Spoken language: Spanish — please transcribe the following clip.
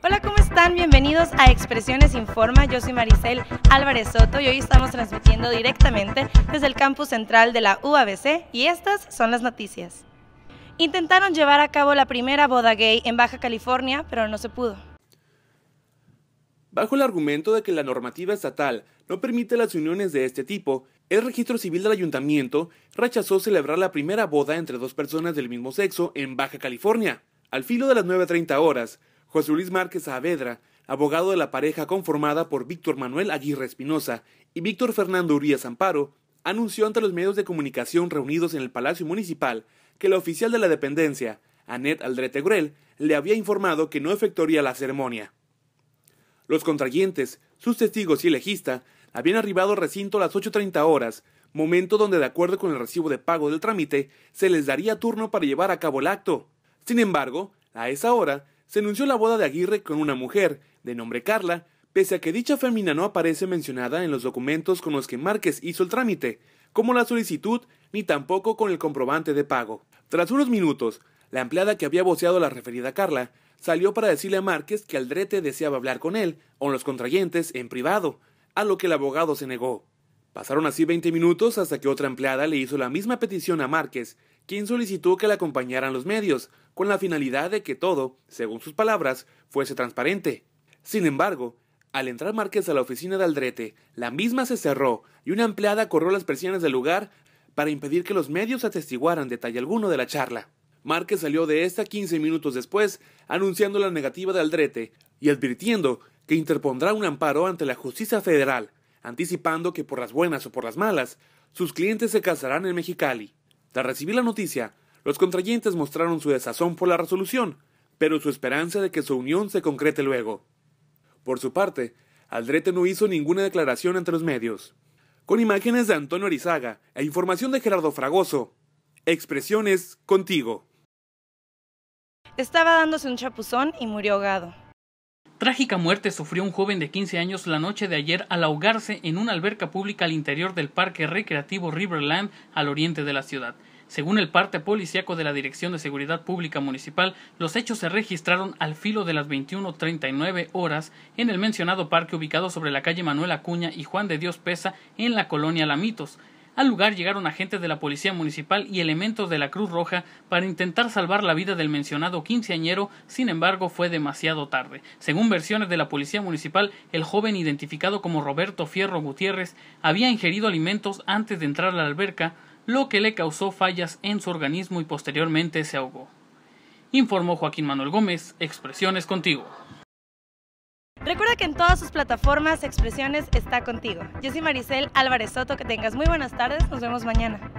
Hola, ¿cómo están? Bienvenidos a Expresiones Informa. Yo soy Maricel Álvarez Soto y hoy estamos transmitiendo directamente desde el campus central de la UABC y estas son las noticias. Intentaron llevar a cabo la primera boda gay en Baja California, pero no se pudo. Bajo el argumento de que la normativa estatal no permite las uniones de este tipo, el registro civil del ayuntamiento rechazó celebrar la primera boda entre dos personas del mismo sexo en Baja California. Al filo de las 9.30 horas, José Luis Márquez Saavedra, abogado de la pareja conformada por Víctor Manuel Aguirre Espinosa y Víctor Fernando Urias Amparo, anunció ante los medios de comunicación reunidos en el Palacio Municipal que la oficial de la dependencia, Anet Aldrete Gruel, le había informado que no efectuaría la ceremonia. Los contrayentes, sus testigos y el legista habían arribado al recinto a las 8.30 horas, momento donde de acuerdo con el recibo de pago del trámite se les daría turno para llevar a cabo el acto. Sin embargo, a esa hora se anunció la boda de Aguirre con una mujer, de nombre Carla, pese a que dicha fémina no aparece mencionada en los documentos con los que Márquez hizo el trámite, como la solicitud, ni tampoco con el comprobante de pago. Tras unos minutos, la empleada que había voceado a la referida Carla salió para decirle a Márquez que Aldrete deseaba hablar con él o los contrayentes en privado, a lo que el abogado se negó. Pasaron así 20 minutos hasta que otra empleada le hizo la misma petición a Márquez, quien solicitó que la acompañaran los medios, con la finalidad de que todo, según sus palabras, fuese transparente. Sin embargo, al entrar Márquez a la oficina de Aldrete, la misma se cerró y una empleada corrió las persianas del lugar para impedir que los medios atestiguaran detalle alguno de la charla. Márquez salió de esta 15 minutos después, anunciando la negativa de Aldrete y advirtiendo que interpondrá un amparo ante la justicia federal, anticipando que por las buenas o por las malas, sus clientes se casarán en Mexicali. Tras recibir la noticia, los contrayentes mostraron su desazón por la resolución, pero su esperanza de que su unión se concrete luego. Por su parte, Aldrete no hizo ninguna declaración ante los medios. Con imágenes de Antonio Arizaga e información de Gerardo Fragoso, expresiones contigo. Estaba dándose un chapuzón y murió ahogado. Trágica muerte sufrió un joven de 15 años la noche de ayer al ahogarse en una alberca pública al interior del parque recreativo Riverland al oriente de la ciudad. Según el parte policiaco de la Dirección de Seguridad Pública Municipal, los hechos se registraron al filo de las 21.39 horas en el mencionado parque ubicado sobre la calle Manuel Acuña y Juan de Dios Pesa en la colonia Lamitos. Al lugar llegaron agentes de la Policía Municipal y elementos de la Cruz Roja para intentar salvar la vida del mencionado quinceañero, sin embargo fue demasiado tarde. Según versiones de la Policía Municipal, el joven identificado como Roberto Fierro Gutiérrez había ingerido alimentos antes de entrar a la alberca, lo que le causó fallas en su organismo y posteriormente se ahogó. Informó Joaquín Manuel Gómez, Expresiones contigo. Recuerda que en todas sus plataformas, expresiones, está contigo. Yo soy Maricel Álvarez Soto, que tengas muy buenas tardes, nos vemos mañana.